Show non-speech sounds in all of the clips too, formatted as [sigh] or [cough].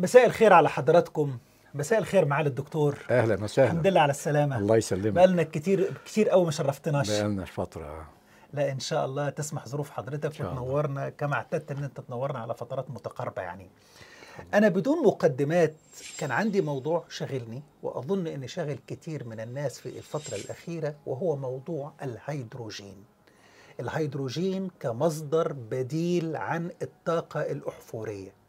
مساء الخير على حضراتكم مساء الخير معالي الدكتور اهلا وسهلا الحمد لله على السلامه الله يسلمك بقالنا كتير كتير قوي ما شرفتناش بقالنا فتره لا ان شاء الله تسمح ظروف حضرتك وتنورنا كما اعتدت ان انت تنورنا على فترات متقاربه يعني انا بدون مقدمات كان عندي موضوع شاغلني واظن ان شاغل كتير من الناس في الفتره الاخيره وهو موضوع الهيدروجين الهيدروجين كمصدر بديل عن الطاقه الاحفوريه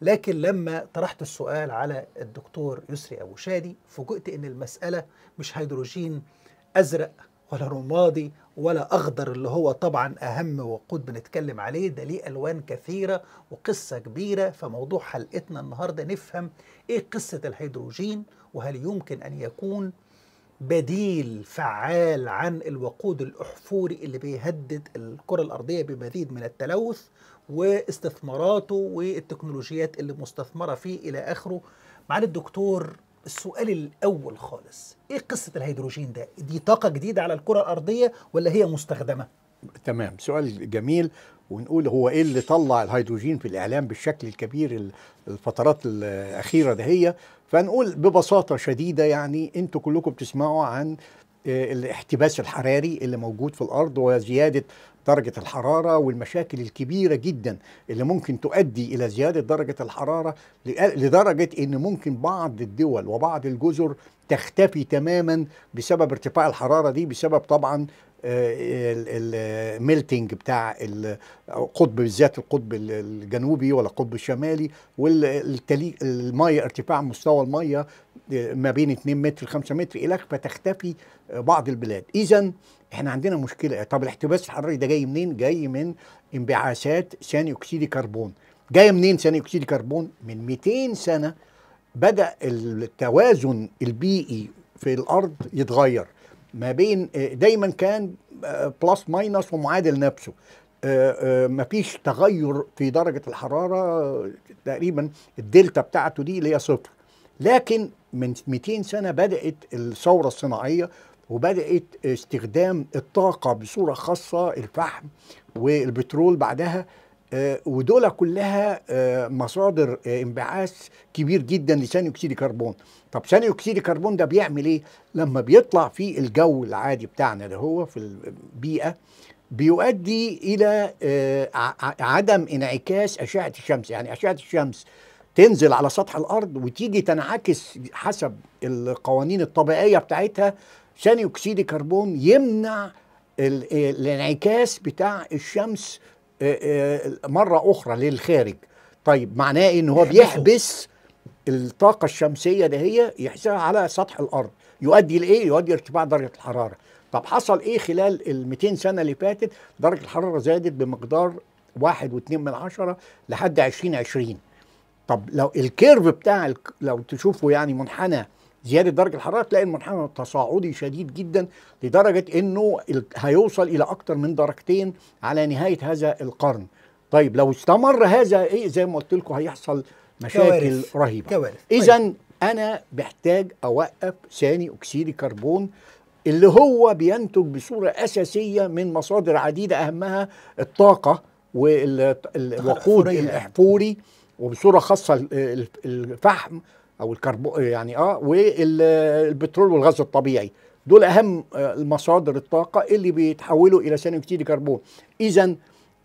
لكن لما طرحت السؤال على الدكتور يسري أبو شادي فوجئت أن المسألة مش هيدروجين أزرق ولا رمادي ولا أخضر اللي هو طبعا أهم وقود بنتكلم عليه ده ليه ألوان كثيرة وقصة كبيرة فموضوع حلقتنا النهاردة نفهم إيه قصة الهيدروجين وهل يمكن أن يكون بديل فعال عن الوقود الأحفوري اللي بيهدد الكرة الأرضية بمزيد من التلوث واستثماراته والتكنولوجيات اللي مستثمره فيه الى اخره معالي الدكتور السؤال الاول خالص ايه قصه الهيدروجين ده دي طاقه جديده على الكره الارضيه ولا هي مستخدمه تمام سؤال جميل ونقول هو ايه اللي طلع الهيدروجين في الاعلام بالشكل الكبير الفترات الاخيره ده هي فنقول ببساطه شديده يعني انتوا كلكم بتسمعوا عن آه، الاحتباس الحراري اللي موجود في الارض وزياده درجة الحرارة والمشاكل الكبيرة جدا اللي ممكن تؤدي إلى زيادة درجة الحرارة لدرجة إن ممكن بعض الدول وبعض الجزر تختفي تماما بسبب ارتفاع الحرارة دي بسبب طبعا آه، الميلتنج بتاع القطب بالذات القطب الجنوبي ولا القطب الشمالي والميه ارتفاع مستوى الميه آه، ما بين 2 متر 5 متر الى فتختفي آه، بعض البلاد اذا احنا عندنا مشكله طب الاحتباس الحراري ده جاي منين جاي من انبعاثات ثاني اكسيد الكربون جايه منين ثاني اكسيد الكربون من 200 سنه بدا التوازن البيئي في الارض يتغير ما بين آه، دايما كان بلس ماينس ومعادل نفسه آه، آه، مفيش تغير في درجة الحرارة تقريبا الدلتا بتاعته دي اللي هي صفر لكن من 200 سنة بدأت الثورة الصناعية وبدات استخدام الطاقه بصوره خاصه الفحم والبترول بعدها آه، ودول كلها آه، مصادر آه، انبعاث كبير جدا لثاني اكسيد الكربون طب ثاني اكسيد الكربون ده بيعمل ايه لما بيطلع في الجو العادي بتاعنا ده هو في البيئه بيؤدي الى عدم انعكاس اشعه الشمس يعني اشعه الشمس تنزل على سطح الارض وتيجي تنعكس حسب القوانين الطبيعيه بتاعتها ثاني اكسيد الكربون يمنع الانعكاس بتاع الشمس آه، آه، مره اخرى للخارج طيب معناه ان هو بيحبس الطاقه الشمسيه ده هي يحسها على سطح الارض يؤدي لايه يؤدي لارتفاع درجه الحراره طب حصل ايه خلال ال 200 سنه اللي فاتت درجه الحراره زادت بمقدار واحد واتنين من عشرة لحد عشرين عشرين طب لو الكيرف بتاع لو تشوفه يعني منحنى زياده درجه الحراره تلاقي المنحنى تصاعدي شديد جدا لدرجه انه هيوصل الى اكثر من درجتين على نهايه هذا القرن. طيب لو استمر هذا ايه زي ما قلت لكم هيحصل مشاكل كوارث. رهيبه. كوارث. طيب. اذا انا بحتاج اوقف ثاني اكسيد الكربون اللي هو بينتج بصوره اساسيه من مصادر عديده اهمها الطاقه والوقود الاحفوري وبصوره خاصه الفحم او الكربو يعني اه والبترول والغاز الطبيعي دول اهم آه، مصادر الطاقه اللي بيتحولوا الى ثاني اكسيد الكربون اذا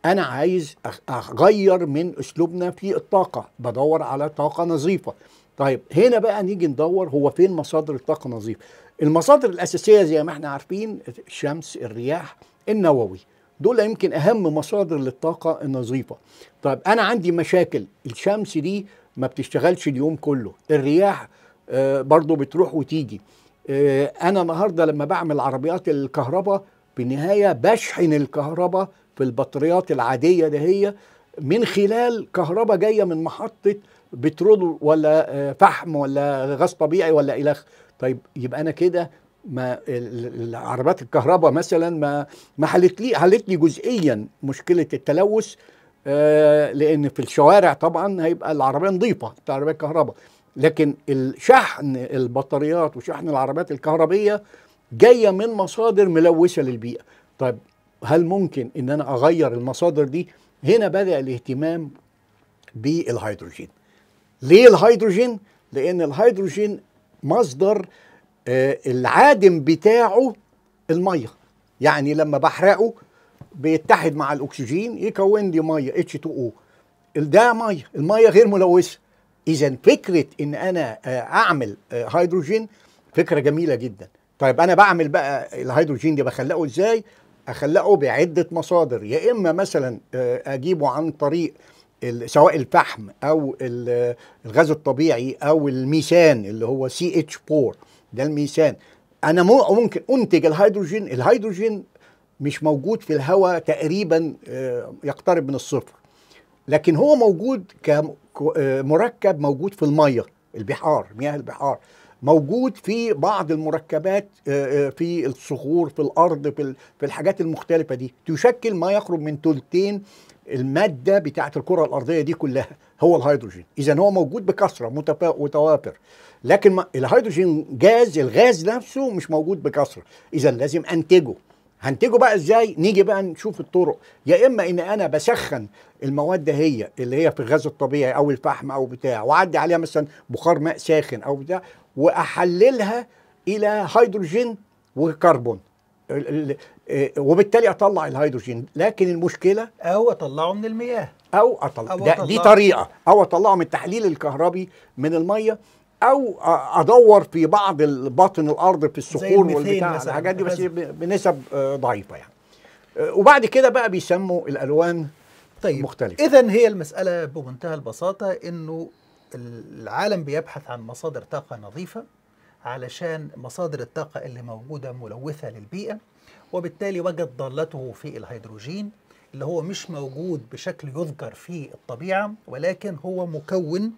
انا عايز اغير من اسلوبنا في الطاقه بدور على طاقه نظيفه طيب هنا بقى نيجي ندور هو فين مصادر الطاقه النظيفه المصادر الاساسيه زي ما احنا عارفين الشمس الرياح النووي دول يمكن اهم مصادر للطاقه النظيفه طيب انا عندي مشاكل الشمس دي ما بتشتغلش اليوم كله الرياح آه، برضو بتروح وتيجي آه، انا النهارده لما بعمل عربيات الكهرباء بالنهايه بشحن الكهرباء في البطاريات العاديه ده هي من خلال كهرباء جايه من محطه بترول ولا آه، فحم ولا غاز طبيعي ولا الخ طيب يبقى انا كده ما العربات الكهرباء مثلا ما ما حلت لي حلت لي جزئيا مشكله التلوث آه، لان في الشوارع طبعا هيبقى العربيه نظيفه العربيه كهرباء لكن الشحن البطاريات وشحن العربيات الكهربيه جايه من مصادر ملوثه للبيئه طيب هل ممكن ان انا اغير المصادر دي هنا بدا الاهتمام بالهيدروجين ليه الهيدروجين لان الهيدروجين مصدر آه، العادم بتاعه الميه يعني لما بحرقه بيتحد مع الاكسجين يكون لي ميه اتش 2 او ده ميه الميه غير ملوثه اذا فكره ان انا آه، اعمل آه، هيدروجين فكره جميله جدا طيب انا بعمل بقى الهيدروجين ده بخلقه ازاي اخلقه بعده مصادر يا اما مثلا آه، اجيبه عن طريق سواء الفحم او الغاز الطبيعي او الميثان اللي هو سي اتش 4 ده الميثان انا ممكن انتج الهيدروجين الهيدروجين مش موجود في الهواء تقريبا آه، يقترب من الصفر لكن هو موجود كمركب آه، موجود في الميه البحار مياه البحار موجود في بعض المركبات آه، في الصخور في الارض في في الحاجات المختلفه دي تشكل ما يقرب من ثلثين الماده بتاعه الكره الارضيه دي كلها هو الهيدروجين اذا هو موجود بكثره متوافر لكن الهيدروجين جاز الغاز نفسه مش موجود بكثره اذا لازم انتجه هنتجه بقى ازاي نيجي بقى نشوف الطرق يا اما ان انا بسخن المواد هي اللي هي في الغاز الطبيعي او الفحم او بتاع واعدي عليها مثلا بخار ماء ساخن او بتاع واحللها الى هيدروجين وكربون آه، وبالتالي اطلع الهيدروجين لكن المشكله او اطلعه من المياه او اطلع أو دي طريقه او اطلعه من التحليل الكهربي من الميه او ادور في بعض باطن الارض في الصخور والبتاع الحاجات دي بس بنسب آه، ضعيفه يعني آه، وبعد كده بقى بيسموا الالوان طيب مختلفه اذا هي المساله بمنتهى البساطه انه العالم بيبحث عن مصادر طاقه نظيفه علشان مصادر الطاقه اللي موجوده ملوثه للبيئه وبالتالي وجد ضالته في الهيدروجين اللي هو مش موجود بشكل يذكر في الطبيعه ولكن هو مكون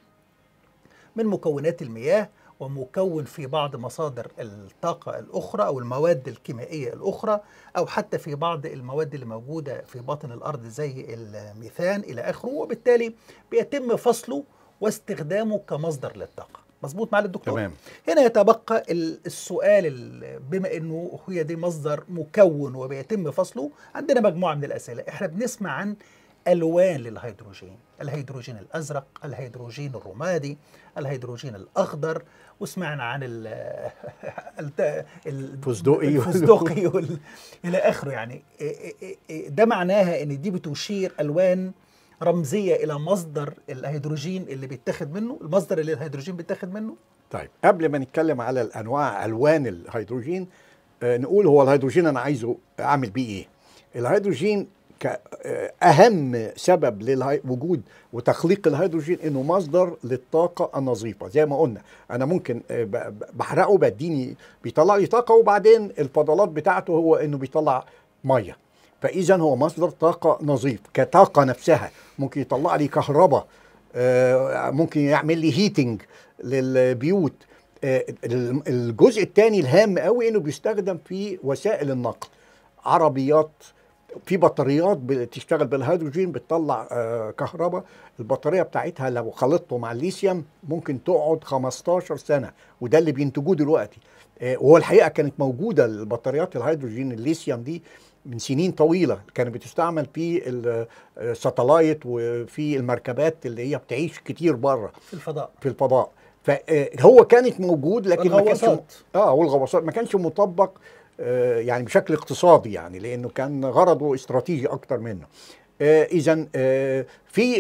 من مكونات المياه ومكون في بعض مصادر الطاقة الأخرى أو المواد الكيميائية الأخرى أو حتى في بعض المواد اللي موجودة في باطن الأرض زي الميثان إلى آخره وبالتالي بيتم فصله واستخدامه كمصدر للطاقة مظبوط معالي الدكتور تمام. هنا يتبقى السؤال بما انه هي دي مصدر مكون وبيتم فصله عندنا مجموعه من الاسئله احنا بنسمع عن الوان للهيدروجين الهيدروجين الازرق الهيدروجين الرمادي الهيدروجين الاخضر وسمعنا عن [laughs] الفستقي الفستقي الى اخره يعني ده معناها ان دي بتشير الوان رمزيه الى مصدر الهيدروجين اللي بيتاخد منه المصدر اللي الهيدروجين بيتاخد منه طيب قبل ما نتكلم على الانواع الوان الهيدروجين آه، نقول هو الهيدروجين انا عايزه اعمل بيه ايه الهيدروجين اهم سبب لوجود وتخليق الهيدروجين انه مصدر للطاقه النظيفه زي ما قلنا انا ممكن آه، بحرقه بديني بيطلع لي طاقه وبعدين الفضلات بتاعته هو انه بيطلع ميه فاذا هو مصدر طاقه نظيف كطاقه نفسها ممكن يطلع لي كهرباء آه، ممكن يعمل لي هيتنج للبيوت آه، الجزء الثاني الهام قوي انه بيستخدم في وسائل النقل عربيات في بطاريات بتشتغل بالهيدروجين بتطلع آه، كهرباء البطاريه بتاعتها لو خلطته مع الليثيوم ممكن تقعد 15 سنه وده اللي بينتجوه دلوقتي آه، وهو الحقيقه كانت موجوده البطاريات الهيدروجين الليثيوم دي من سنين طويله كانت بتستعمل في آه، الساتلايت وفي المركبات اللي هي بتعيش كتير بره في الفضاء في الفضاء فهو كانت موجود لكن ما كانش اه والغواصات ما كانش مطبق آه، يعني بشكل اقتصادي يعني لانه كان غرضه استراتيجي اكتر منه آه، اذا آه، في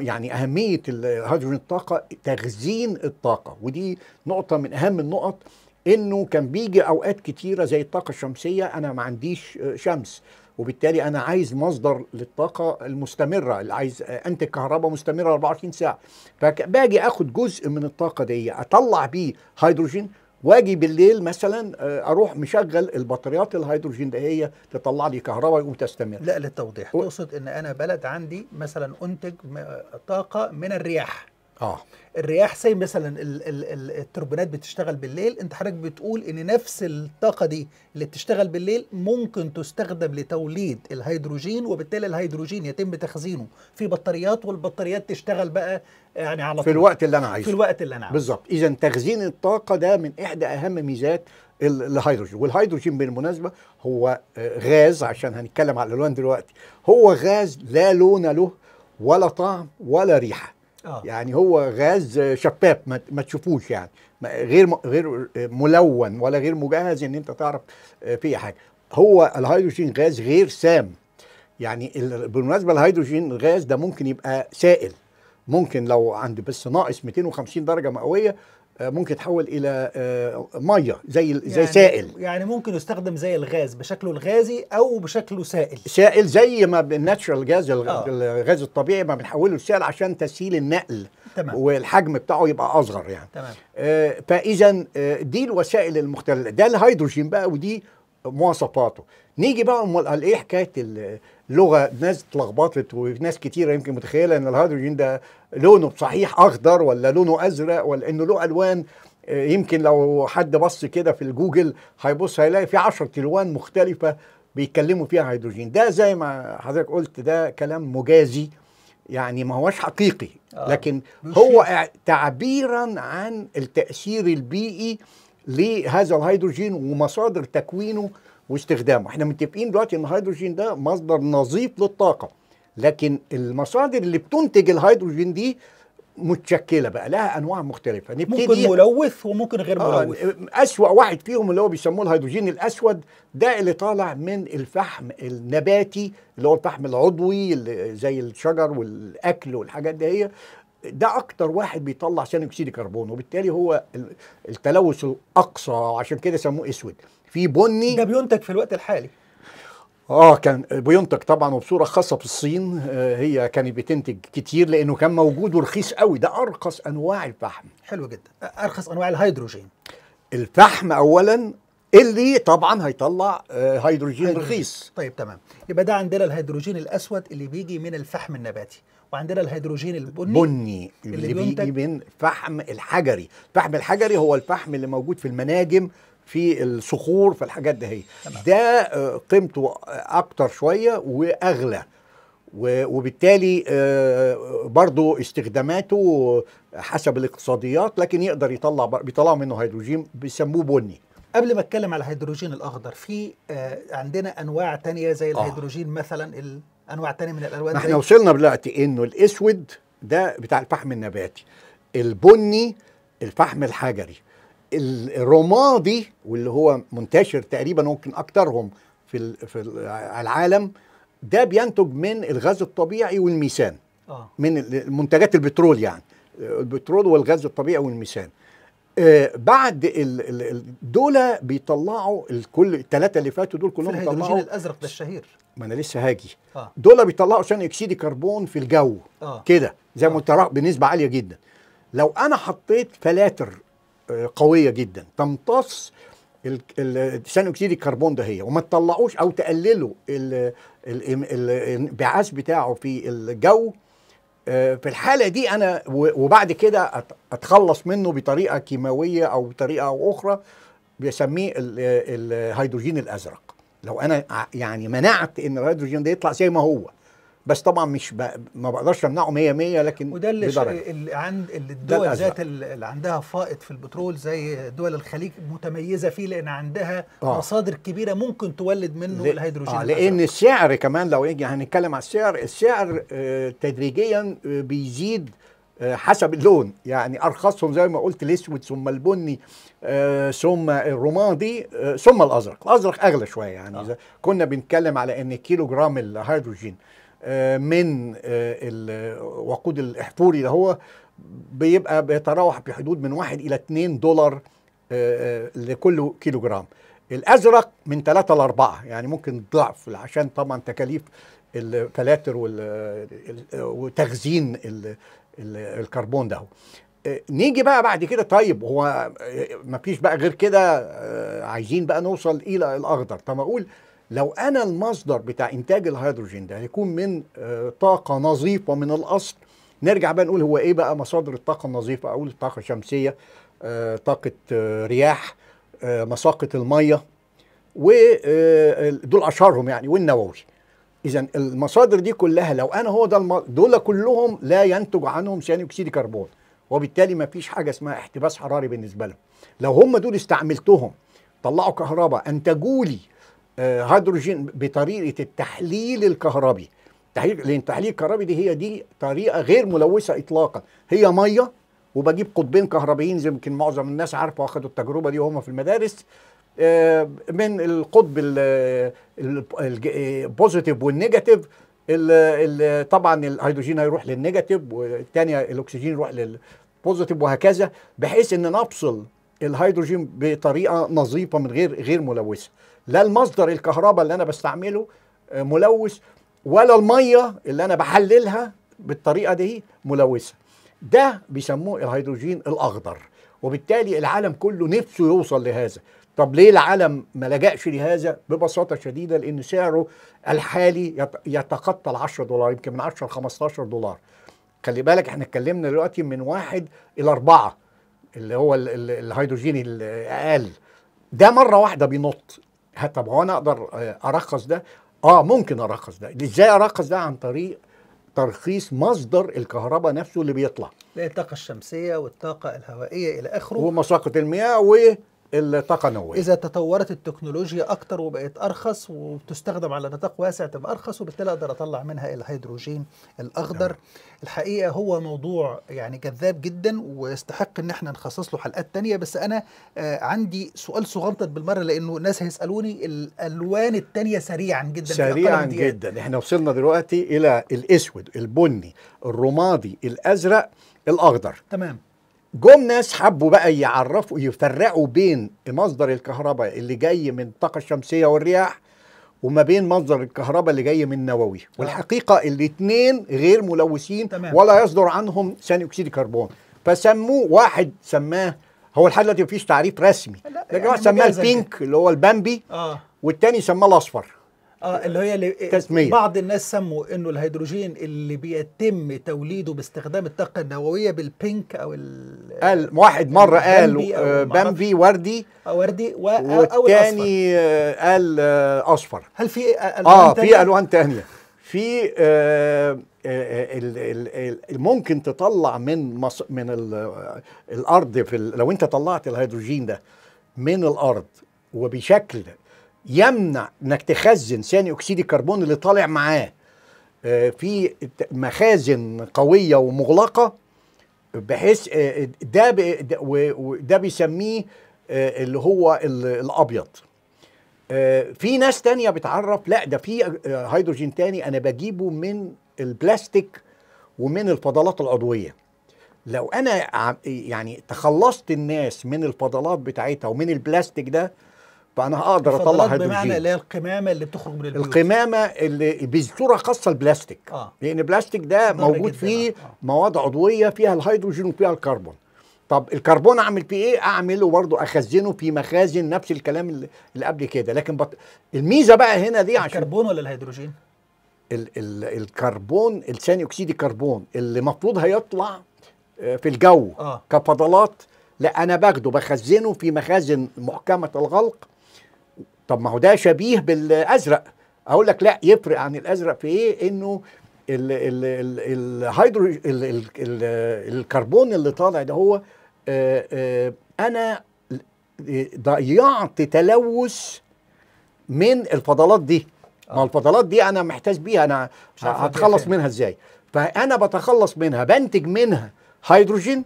يعني اهميه الهيدروجين الطاقه تخزين الطاقه ودي نقطه من اهم النقط انه كان بيجي اوقات كتيره زي الطاقه الشمسيه انا ما عنديش شمس وبالتالي انا عايز مصدر للطاقه المستمره اللي عايز انتج كهرباء مستمره 24 ساعه فباجي اخد جزء من الطاقه دي اطلع بيه هيدروجين واجي بالليل مثلا آه، اروح مشغل البطاريات الهيدروجين ده هي تطلع لي كهرباء وتستمر لا للتوضيح و... تقصد ان انا بلد عندي مثلا انتج طاقه من الرياح اه الرياح زي مثلا التوربينات بتشتغل بالليل انت حضرتك بتقول ان نفس الطاقه دي اللي بتشتغل بالليل ممكن تستخدم لتوليد الهيدروجين وبالتالي الهيدروجين يتم تخزينه في بطاريات والبطاريات تشتغل بقى يعني على طول في الوقت اللي انا عايزه في الوقت اللي انا عايزه بالظبط اذا تخزين الطاقه ده من احدى اهم ميزات الهيدروجين والهيدروجين بالمناسبه هو آه، غاز عشان هنتكلم على الالوان دلوقتي هو غاز لا لون له ولا طعم ولا ريحه آه. يعني هو غاز شفاف ما, ما تشوفوش يعني غير غير آه، ملون ولا غير مجهز ان انت تعرف آه، فيه حاجه هو الهيدروجين غاز غير سام يعني بالمناسبه الهيدروجين الغاز ده ممكن يبقى سائل ممكن لو عند بس ناقص 250 درجه مئويه آه، ممكن يتحول الى آه، ميه زي يعني زي سائل يعني ممكن يستخدم زي الغاز بشكله الغازي او بشكله سائل سائل زي ما الناتشرال جاز آه. الغاز الطبيعي ما بنحوله لسائل عشان تسهيل النقل تمام. والحجم بتاعه يبقى اصغر يعني تمام آه فاذا دي الوسائل المختلفه ده الهيدروجين بقى ودي مواصفاته نيجي بقى امال ايه حكايه لغه ناس اتلخبطت وناس كتيره يمكن متخيله ان الهيدروجين ده لونه صحيح اخضر ولا لونه ازرق ولا انه له الوان آه، يمكن لو حد بص كده في الجوجل هيبص هيلاقي في 10 الوان مختلفه بيتكلموا فيها هيدروجين ده زي ما حضرتك قلت ده كلام مجازي يعني ما هوش حقيقي آه. لكن هو تعبيرا عن التاثير البيئي لهذا الهيدروجين ومصادر تكوينه واستخدامه احنا متفقين دلوقتي ان الهيدروجين ده مصدر نظيف للطاقه لكن المصادر اللي بتنتج الهيدروجين دي متشكله بقى لها انواع مختلفه نبتدي ممكن ملوث وممكن غير آه، ملوث آه اسوا واحد فيهم اللي هو بيسموه الهيدروجين الاسود ده اللي طالع من الفحم النباتي اللي هو الفحم العضوي اللي زي الشجر والاكل والحاجات دي هي ده اكتر واحد بيطلع ثاني اكسيد الكربون وبالتالي هو التلوث الاقصى عشان كده سموه اسود في بني ده بينتج في الوقت الحالي اه كان بينتج طبعا وبصوره خاصه في الصين آه، هي كانت بتنتج كتير لانه كان موجود ورخيص قوي ده ارخص انواع الفحم حلو جدا ارخص انواع الهيدروجين الفحم اولا اللي طبعا هيطلع آه، هيدروجين, هيدروجين رخيص طيب تمام يبقى ده عندنا الهيدروجين الاسود اللي بيجي من الفحم النباتي وعندنا الهيدروجين البني بني اللي, اللي بيجي من الفحم الحجري الفحم الحجري هو الفحم اللي موجود في المناجم في الصخور في الحاجات تمام. ده آه، قيمته اكتر شويه واغلى وبالتالي آه، برضو استخداماته حسب الاقتصاديات لكن يقدر يطلع بيطلعوا منه هيدروجين بيسموه بني قبل ما اتكلم على الهيدروجين الاخضر في آه، عندنا انواع تانية زي الهيدروجين آه. مثلا انواع تانية من الالوان احنا وصلنا دلوقتي انه الاسود ده بتاع الفحم النباتي البني الفحم الحجري الرمادي واللي هو منتشر تقريبا ممكن اكترهم في في العالم ده بينتج من الغاز الطبيعي والميثان آه. من منتجات البترول يعني البترول والغاز الطبيعي والميثان آه بعد دول بيطلعوا الكل الثلاثه اللي فاتوا دول كلهم بيطلعوا الهيدروجين الازرق ده الشهير ما انا لسه هاجي آه. دول بيطلعوا ثاني اكسيد الكربون في الجو آه. كده زي ما آه. ما بنسبه عاليه جدا لو انا حطيت فلاتر قويه جدا تمتص ثاني اكسيد الكربون ده هي وما تطلعوش او تقللوا الانبعاث بتاعه في الجو آه، في الحاله دي انا وبعد كده اتخلص منه بطريقه كيماويه او بطريقه او اخرى بيسميه الهيدروجين الازرق لو انا يعني منعت ان الهيدروجين ده يطلع زي ما هو بس طبعا مش ب... ما بقدرش امنعه 100 100 لكن وده اللي, بدرجة. اللي عند الدول ذات اللي عندها فائض في البترول زي دول الخليج متميزه فيه لان عندها آه. مصادر كبيره ممكن تولد منه ل... الهيدروجين آه لان السعر كمان لو يجي هنتكلم على السعر السعر آه تدريجيا آه، بيزيد آه حسب اللون يعني ارخصهم زي ما قلت الاسود ثم البني آه ثم الرمادي آه ثم الازرق الازرق اغلى شويه يعني آه. كنا بنتكلم على ان كيلو جرام الهيدروجين آه آه، من آه، الوقود الاحفوري ده هو بيبقى بيتراوح بحدود من 1 الى 2 دولار آه، لكل كيلو جرام الازرق من 3 ل 4 يعني ممكن ضعف عشان طبعا تكاليف الفلاتر وتخزين الكربون ده نيجي بقى بعد كده طيب هو مفيش بقى غير كده عايزين بقى نوصل الى الاخضر طب اقول لو انا المصدر بتاع انتاج الهيدروجين ده هيكون من آه، طاقه نظيفه من الاصل نرجع بقى نقول هو ايه بقى مصادر الطاقه النظيفه اقول آه، طاقه شمسيه آه، طاقه رياح مساقط الميه ودول اشهرهم يعني والنووي اذا المصادر دي كلها لو انا هو ده دول كلهم لا ينتج عنهم ثاني اكسيد الكربون وبالتالي ما فيش حاجه اسمها احتباس حراري بالنسبه لهم لو هم دول استعملتهم طلعوا كهرباء انتجوا لي آه، هيدروجين بطريقه التحليل الكهربي تحليل لان تحليل الكهربي دي هي دي طريقه غير ملوثه اطلاقا هي ميه وبجيب قطبين كهربيين زي يمكن معظم الناس عارفه واخدوا التجربه دي وهم في المدارس آه، من القطب البوزيتيف والنيجاتيف طبعا الهيدروجين هيروح للنيجاتيف والثانيه الاكسجين يروح للبوزيتيف وهكذا بحيث ان نفصل الهيدروجين بطريقه نظيفه من غير غير ملوثه لا المصدر الكهرباء اللي انا بستعمله آه، ملوث ولا الميه اللي انا بحللها بالطريقه دي ملوثه ده بيسموه الهيدروجين الاخضر وبالتالي العالم كله نفسه يوصل لهذا طب ليه العالم ما لجأش لهذا ببساطة شديدة لأن سعره الحالي يتقطى ال 10 دولار يمكن من 10 ل 15 دولار خلي بالك احنا اتكلمنا دلوقتي من واحد إلى أربعة اللي هو الهيدروجيني الاقل ده مره واحده بينط طب هو انا اقدر ارخص ده اه ممكن ارخص ده ازاي ارخص ده عن طريق ترخيص مصدر الكهرباء نفسه اللي بيطلع الطاقة الشمسية والطاقة الهوائية إلى آخره ومساقط المياه و الطاقه النوويه إذا تطورت التكنولوجيا أكتر وبقت أرخص وتستخدم على نطاق واسع تبقى أرخص وبالتالي أقدر أطلع منها الهيدروجين الأخضر نعم. الحقيقة هو موضوع يعني جذاب جدا ويستحق إن احنا نخصص له حلقات تانية بس أنا آه عندي سؤال صغنطط بالمرة لأنه الناس هيسألوني الألوان التانية سريعا جدا سريعا جدا احنا وصلنا دلوقتي إلى الأسود البني الرمادي الأزرق الأخضر تمام جم ناس حبوا بقى يعرفوا يفرقوا بين مصدر الكهرباء اللي جاي من الطاقه الشمسيه والرياح وما بين مصدر الكهرباء اللي جاي من النووي آه. والحقيقه الاثنين غير ملوثين تمام. ولا يصدر عنهم ثاني اكسيد الكربون فسموه واحد سماه هو لحد دلوقتي مفيش تعريف رسمي لا يعني سماه البينك اللي هو البامبي آه. والتاني سماه الاصفر اه اللي هي اللي إيه، تسمية. بعض الناس سموا انه الهيدروجين اللي بيتم توليده باستخدام الطاقه النوويه بالبينك او ال قال واحد مره قال بامبي, آه، وردي آه، وردي و... الثاني آه، قال اصفر هل في الوان اه في الوان ثانيه في ممكن تطلع من مص... من الارض في ال... لو انت طلعت الهيدروجين ده من الارض وبشكل يمنع انك تخزن ثاني اكسيد الكربون اللي طالع معاه آه، في مخازن قويه ومغلقه بحيث آه، ده ده بيسميه آه، اللي هو الابيض في ناس تانية بتعرف لا ده في هيدروجين تاني انا بجيبه من البلاستيك ومن الفضلات العضويه لو انا يعني تخلصت الناس من الفضلات بتاعتها ومن البلاستيك ده فانا هقدر اطلع هيدروجين بمعنى اللي هي القمامه اللي بتخرج من البيوت القمامه اللي بصوره خاصه البلاستيك آه. لان البلاستيك ده موجود فيه آه. مواد عضويه فيها الهيدروجين وفيها الكربون طب الكربون اعمل فيه ايه اعمله برضه اخزنه في مخازن نفس الكلام اللي قبل كده لكن بط... الميزه بقى هنا دي عشان الكربون ولا الهيدروجين ال ال الكربون الثاني اكسيد الكربون اللي المفروض هيطلع آه، في الجو آه. كفضلات لا انا باخده بخزنه في مخازن محكمه الغلق طب ما هو ده شبيه بالازرق اقول لك لا يفرق عن الازرق في ايه انه الهيدرو الكربون اللي طالع ده هو انا ضيعت تلوث من الفضلات دي ما آه. الفضلات دي انا محتاج بيها انا هتخلص منها ازاي فانا بتخلص منها بنتج منها هيدروجين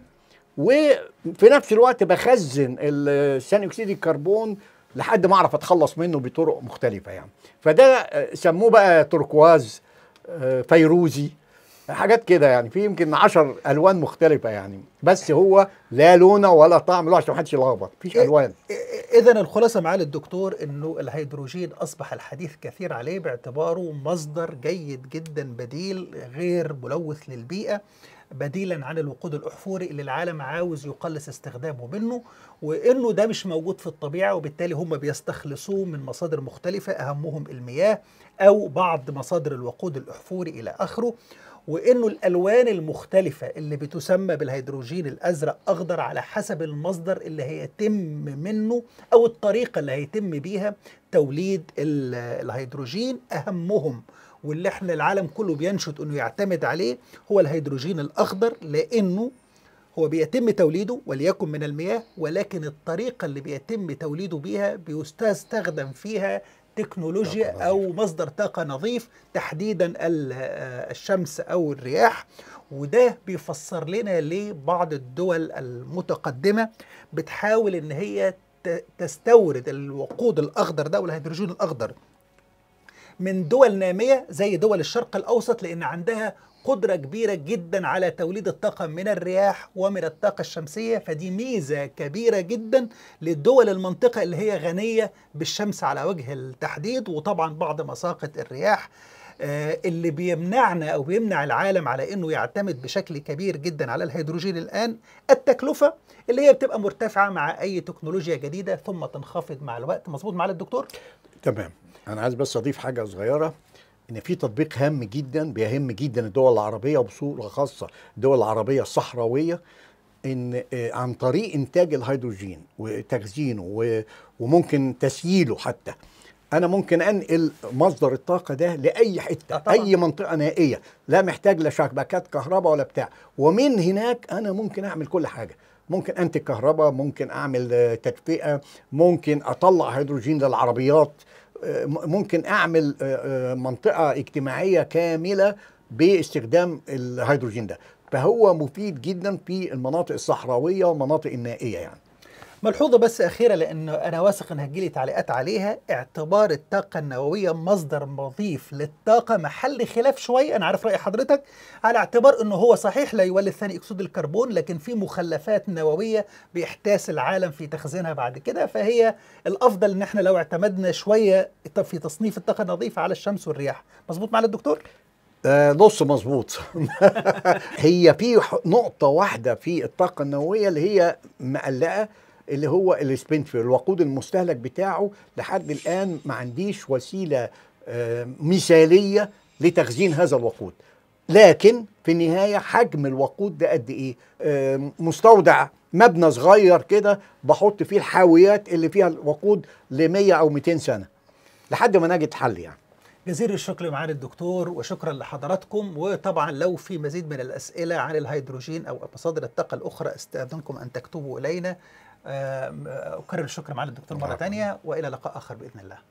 وفي نفس الوقت بخزن ثاني اكسيد الكربون لحد ما اعرف اتخلص منه بطرق مختلفه يعني فده سموه بقى تركواز آه، فيروزي حاجات كده يعني في يمكن 10 الوان مختلفه يعني بس هو لا لون ولا طعم له عشان محدش يلخبط مفيش إيه، الوان إيه، إيه، اذا الخلاصه معالي الدكتور انه الهيدروجين اصبح الحديث كثير عليه باعتباره مصدر جيد جدا بديل غير ملوث للبيئه بديلا عن الوقود الاحفوري اللي العالم عاوز يقلص استخدامه منه وانه ده مش موجود في الطبيعه وبالتالي هم بيستخلصوه من مصادر مختلفه اهمهم المياه او بعض مصادر الوقود الاحفوري الى اخره وانه الالوان المختلفه اللي بتسمى بالهيدروجين الازرق اخضر على حسب المصدر اللي هيتم منه او الطريقه اللي هيتم بيها توليد الهيدروجين اهمهم واللي احنا العالم كله بينشط انه يعتمد عليه هو الهيدروجين الاخضر لانه هو بيتم توليده وليكن من المياه ولكن الطريقه اللي بيتم توليده بيها بيستخدم فيها تكنولوجيا او مصدر طاقه نظيف تحديدا آه، الشمس او الرياح وده بيفسر لنا ليه بعض الدول المتقدمه بتحاول ان هي تستورد الوقود الاخضر ده والهيدروجين الاخضر من دول ناميه زي دول الشرق الاوسط لان عندها قدره كبيره جدا على توليد الطاقه من الرياح ومن الطاقه الشمسيه فدي ميزه كبيره جدا لدول المنطقه اللي هي غنيه بالشمس على وجه التحديد وطبعا بعض مساقط الرياح آه، اللي بيمنعنا او بيمنع العالم على انه يعتمد بشكل كبير جدا على الهيدروجين الان التكلفه اللي هي بتبقى مرتفعه مع اي تكنولوجيا جديده ثم تنخفض مع الوقت مظبوط معالي الدكتور تمام انا عايز بس اضيف حاجه صغيره ان في تطبيق هام جدا بيهم جدا الدول العربيه وبصوره خاصه الدول العربيه الصحراويه ان آه، عن طريق انتاج الهيدروجين وتخزينه وممكن تسييله حتى انا ممكن انقل مصدر الطاقه ده لاي حته طبعا. اي منطقه نائيه لا محتاج لا شبكات كهرباء ولا بتاع ومن هناك انا ممكن اعمل كل حاجه ممكن انتج كهرباء ممكن اعمل آه، تدفئه ممكن اطلع هيدروجين للعربيات ممكن اعمل منطقه اجتماعيه كامله باستخدام الهيدروجين ده فهو مفيد جدا في المناطق الصحراويه والمناطق النائيه يعني ملحوظه بس اخيره لانه انا واثق انها تجيلي تعليقات عليها اعتبار الطاقه النوويه مصدر مضيف للطاقه محل خلاف شويه انا عارف راي حضرتك على اعتبار انه هو صحيح لا يولد ثاني اكسيد الكربون لكن في مخلفات نوويه بيحتاس العالم في تخزينها بعد كده فهي الافضل ان احنا لو اعتمدنا شويه في تصنيف الطاقه النظيفه على الشمس والرياح مظبوط معنا الدكتور آه نص مظبوط [laughs] هي في نقطه واحده في الطاقه النوويه اللي هي مقلقه اللي هو السبينفير الوقود المستهلك بتاعه لحد الآن ما عنديش وسيلة آه، مثالية لتخزين هذا الوقود لكن في النهاية حجم الوقود ده قد إيه آه، مستودع مبنى صغير كده بحط فيه الحاويات اللي فيها الوقود ل 100 أو 200 سنة لحد ما نجد حل يعني جزيل الشكر معالي الدكتور وشكرا لحضراتكم وطبعا لو في مزيد من الأسئلة عن الهيدروجين أو مصادر الطاقة الأخرى استأذنكم أن تكتبوا إلينا اكرر الشكر معالي الدكتور مره ثانيه والى لقاء اخر باذن الله